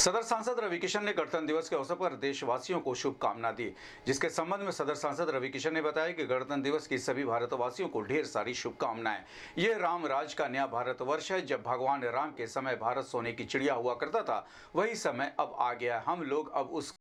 सदर सांसद रवि किशन ने गणतंत्र दिवस के अवसर पर देशवासियों को शुभकामना दी जिसके संबंध में सदर सांसद रवि किशन ने बताया कि गणतंत्र दिवस की सभी भारतवासियों को ढेर सारी शुभकामनाएं यह राम राज का नया भारत वर्ष है जब भगवान राम के समय भारत सोने की चिड़िया हुआ करता था वही समय अब आ गया हम लोग अब उस